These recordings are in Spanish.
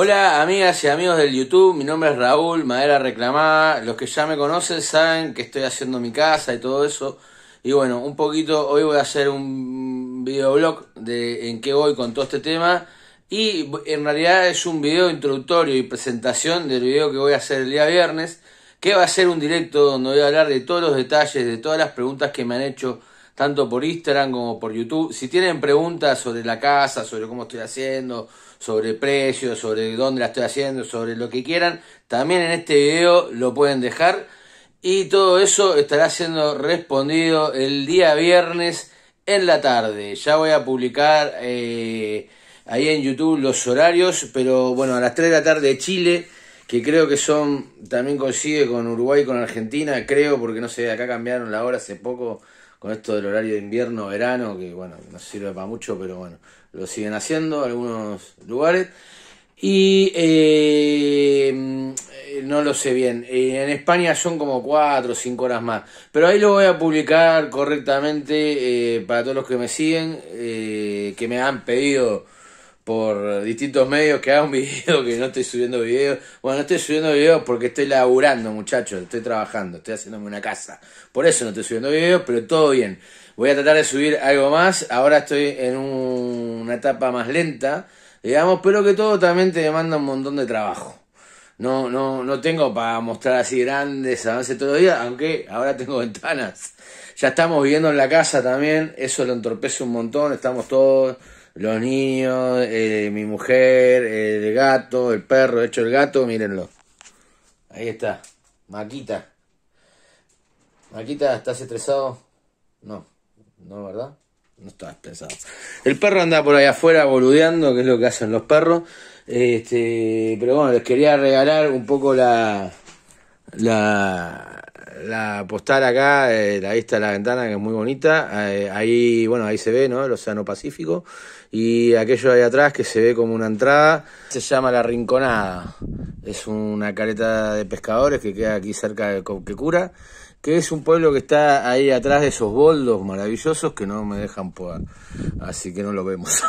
Hola amigas y amigos del YouTube, mi nombre es Raúl, Madera Reclamada, los que ya me conocen saben que estoy haciendo mi casa y todo eso. Y bueno, un poquito, hoy voy a hacer un videoblog de en qué voy con todo este tema. Y en realidad es un video introductorio y presentación del video que voy a hacer el día viernes, que va a ser un directo donde voy a hablar de todos los detalles, de todas las preguntas que me han hecho tanto por Instagram como por YouTube. Si tienen preguntas sobre la casa, sobre cómo estoy haciendo, sobre precios, sobre dónde la estoy haciendo, sobre lo que quieran, también en este video lo pueden dejar. Y todo eso estará siendo respondido el día viernes en la tarde. Ya voy a publicar eh, ahí en YouTube los horarios, pero bueno, a las 3 de la tarde Chile, que creo que son, también coincide con Uruguay, con Argentina, creo, porque no sé, acá cambiaron la hora hace poco con esto del horario de invierno, verano, que bueno, no sirve para mucho, pero bueno, lo siguen haciendo en algunos lugares. Y eh, no lo sé bien. En España son como 4 o 5 horas más. Pero ahí lo voy a publicar correctamente eh, para todos los que me siguen, eh, que me han pedido por distintos medios que haga un video, que no estoy subiendo videos. Bueno, no estoy subiendo videos porque estoy laburando, muchachos, estoy trabajando, estoy haciéndome una casa. Por eso no estoy subiendo videos, pero todo bien. Voy a tratar de subir algo más. Ahora estoy en una etapa más lenta, digamos, pero que todo también te demanda un montón de trabajo. No, no, no tengo para mostrar así grandes avances todos los días. aunque ahora tengo ventanas. Ya estamos viviendo en la casa también, eso lo entorpece un montón, estamos todos los niños, eh, mi mujer, el eh, gato, el perro, de hecho el gato, mírenlo. Ahí está, Maquita. Maquita, ¿estás estresado? No, no, ¿verdad? No estaba estresado. El perro anda por ahí afuera boludeando, que es lo que hacen los perros. Este, pero bueno, les quería regalar un poco la, la, la postal acá, eh, ahí la la ventana que es muy bonita, eh, ahí, bueno, ahí se ve, ¿no? El Océano Pacífico y aquello ahí atrás que se ve como una entrada, se llama La Rinconada, es una careta de pescadores que queda aquí cerca de Coquecura, que es un pueblo que está ahí atrás de esos boldos maravillosos que no me dejan poder, así que no lo vemos.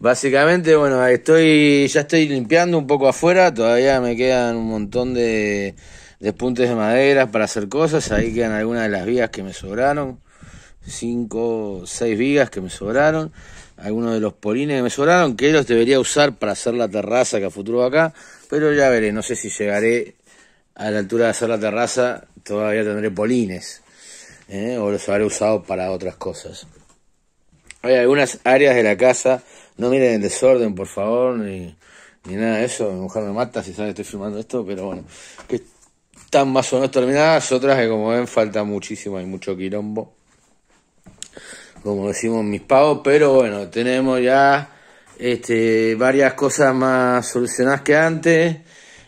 Básicamente, bueno, estoy, ya estoy limpiando un poco afuera, todavía me quedan un montón de de de madera para hacer cosas. Ahí quedan algunas de las vigas que me sobraron. Cinco, seis vigas que me sobraron. Algunos de los polines que me sobraron, que los debería usar para hacer la terraza que a futuro va acá. Pero ya veré, no sé si llegaré a la altura de hacer la terraza. Todavía tendré polines. ¿eh? O los habré usado para otras cosas. Hay algunas áreas de la casa. No miren el desorden, por favor. Ni, ni nada de eso. Mi mujer me mata si sabe que estoy filmando esto. Pero bueno. Que están más o menos terminadas, otras que como ven falta muchísimo, hay mucho quilombo, como decimos mis pagos, pero bueno, tenemos ya este, varias cosas más solucionadas que antes.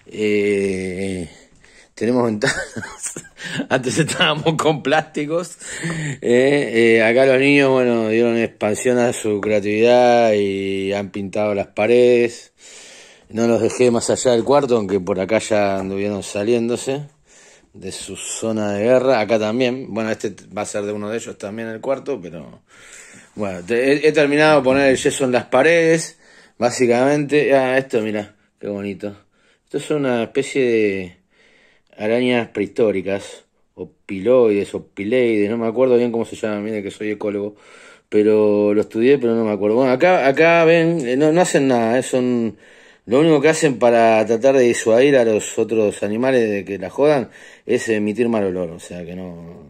Eh, tenemos ventanas. Antes estábamos con plásticos. Eh, eh, acá los niños, bueno, dieron expansión a su creatividad y han pintado las paredes. No los dejé más allá del cuarto, aunque por acá ya anduvieron saliéndose de su zona de guerra. Acá también. Bueno, este va a ser de uno de ellos también el cuarto, pero. Bueno, he, terminado de poner el yeso en las paredes. Básicamente. Ah, esto, mira, qué bonito. Esto es una especie de arañas prehistóricas. O piloides, o pileides, no me acuerdo bien cómo se llama, mire que soy ecólogo, pero lo estudié, pero no me acuerdo. Bueno, acá, acá ven, eh, no, no hacen nada, eh, son lo único que hacen para tratar de disuadir a los otros animales de que la jodan es emitir mal olor, o sea que no,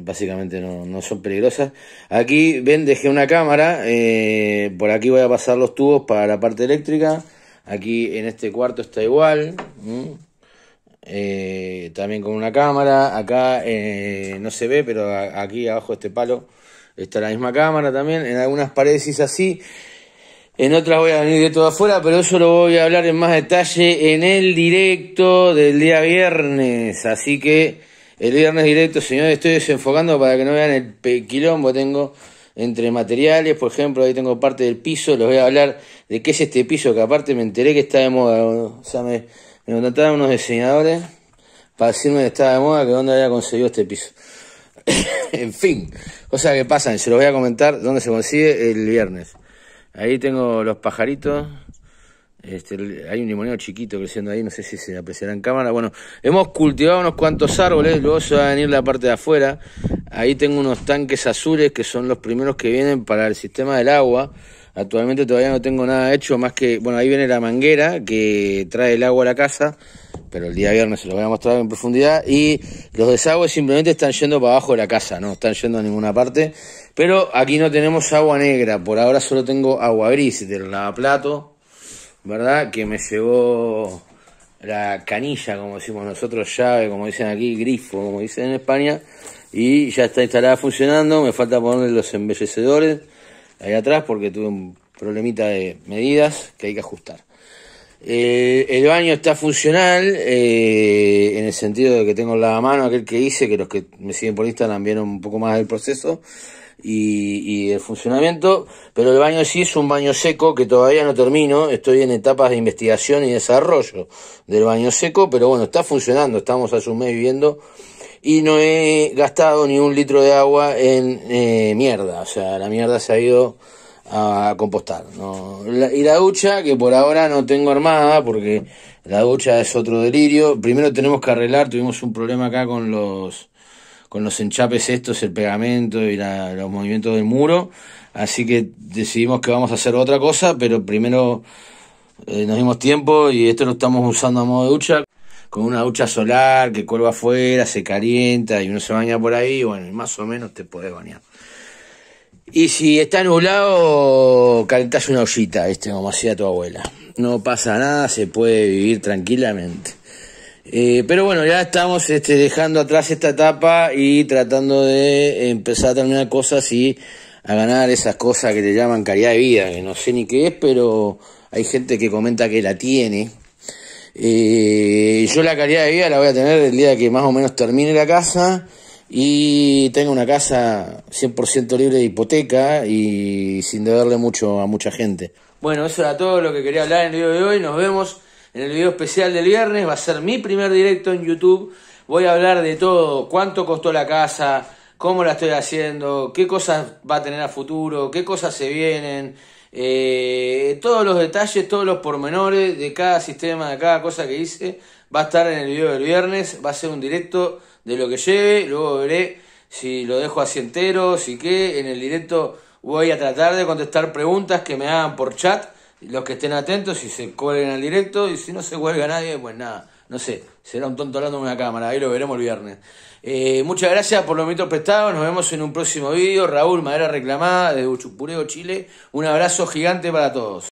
básicamente no, son peligrosas. Aquí ven, dejé una cámara, eh, por aquí voy a pasar los tubos para la parte eléctrica, aquí en este cuarto está igual, eh, también con una cámara, acá eh, no se ve, pero aquí abajo de este palo está la misma cámara también, en algunas paredes es así. En otras voy a venir de todo afuera, pero eso lo voy a hablar en más detalle en el directo del día viernes. Así que el viernes directo, señores, estoy desenfocando para que no vean el quilombo. Tengo entre materiales, por ejemplo, ahí tengo parte del piso. Les voy a hablar de qué es este piso, que aparte me enteré que está de moda. O sea, me, me contrataron unos diseñadores para decirme que estaba de moda, que dónde había conseguido este piso. en fin, cosas que pasan, se los voy a comentar dónde se consigue el viernes. Ahí tengo los pajaritos. Este, hay un limonero chiquito creciendo ahí, no sé si se apreciará en cámara. Bueno, hemos cultivado unos cuantos árboles, luego se va a venir la parte de afuera. Ahí tengo unos tanques azules que son los primeros que vienen para el sistema del agua. Actualmente todavía no tengo nada hecho, más que, bueno, ahí viene la manguera que trae el agua a la casa pero el día viernes se lo voy a mostrar en profundidad. Y los desagües simplemente están yendo para abajo de la casa, no están yendo a ninguna parte. Pero aquí no tenemos agua negra, por ahora solo tengo agua gris del lavaplato, ¿verdad? Que me llegó la canilla, como decimos nosotros, llave, como dicen aquí, grifo, como dicen en España. Y ya está instalada funcionando, me falta ponerle los embellecedores ahí atrás porque tuve un problemita de medidas que hay que ajustar. Eh, el baño está funcional, eh, en el sentido de que tengo la mano aquel que hice, que los que me siguen por Instagram vieron un poco más del proceso y, y el funcionamiento, pero el baño sí es un baño seco que todavía no termino, estoy en etapas de investigación y desarrollo del baño seco, pero bueno, está funcionando, estamos hace un mes viviendo y no he gastado ni un litro de agua en eh, mierda, o sea, la mierda se ha ido a compostar. y la ducha, que por ahora no tengo armada, porque la ducha es otro delirio. Primero tenemos que arreglar, tuvimos un problema acá con los con los enchapes estos, el pegamento y los movimientos del muro. Así que decidimos que vamos a hacer otra cosa, pero primero eh, nos dimos tiempo y esto lo estamos usando a modo de ducha, con una ducha solar que cuelga afuera, se calienta y uno se baña por ahí, bueno, más o menos te podés bañar. Y si está nublado, calentás una ollita, este, como hacía tu abuela. No pasa nada, se puede vivir tranquilamente. Eh, pero bueno, ya estamos este, dejando atrás esta etapa y tratando de empezar a terminar cosas y a ganar esas cosas que te llaman calidad de vida, que no sé ni qué es, pero hay gente que comenta que la tiene. Eh, yo la calidad de vida la voy a tener el día que más o menos termine la casa y tengo una casa 100% libre de hipoteca y sin deberle mucho a mucha gente. Bueno, eso era todo lo que quería hablar en el video de hoy. Nos vemos en el video especial del viernes. Va a ser mi primer directo en YouTube. Voy a hablar de todo, cuánto costó la casa, cómo la estoy haciendo, qué cosas va a tener a futuro, qué cosas se vienen. Eh, todos los detalles, todos los pormenores de cada sistema, de cada cosa que hice, va a estar en el video del viernes. Va a ser un directo de lo que lleve, luego veré si lo dejo así entero, si qué, en el directo voy a tratar de contestar preguntas que me hagan por chat, los que estén atentos, si se cuelguen al directo, y si no se cuelga nadie, pues nada, no sé, será un tonto hablando en una cámara, ahí lo veremos el viernes. Eh, muchas gracias por los minutos prestados, nos vemos en un próximo vídeo, Raúl Madera Reclamada, de Uchupureo, Chile, un abrazo gigante para todos.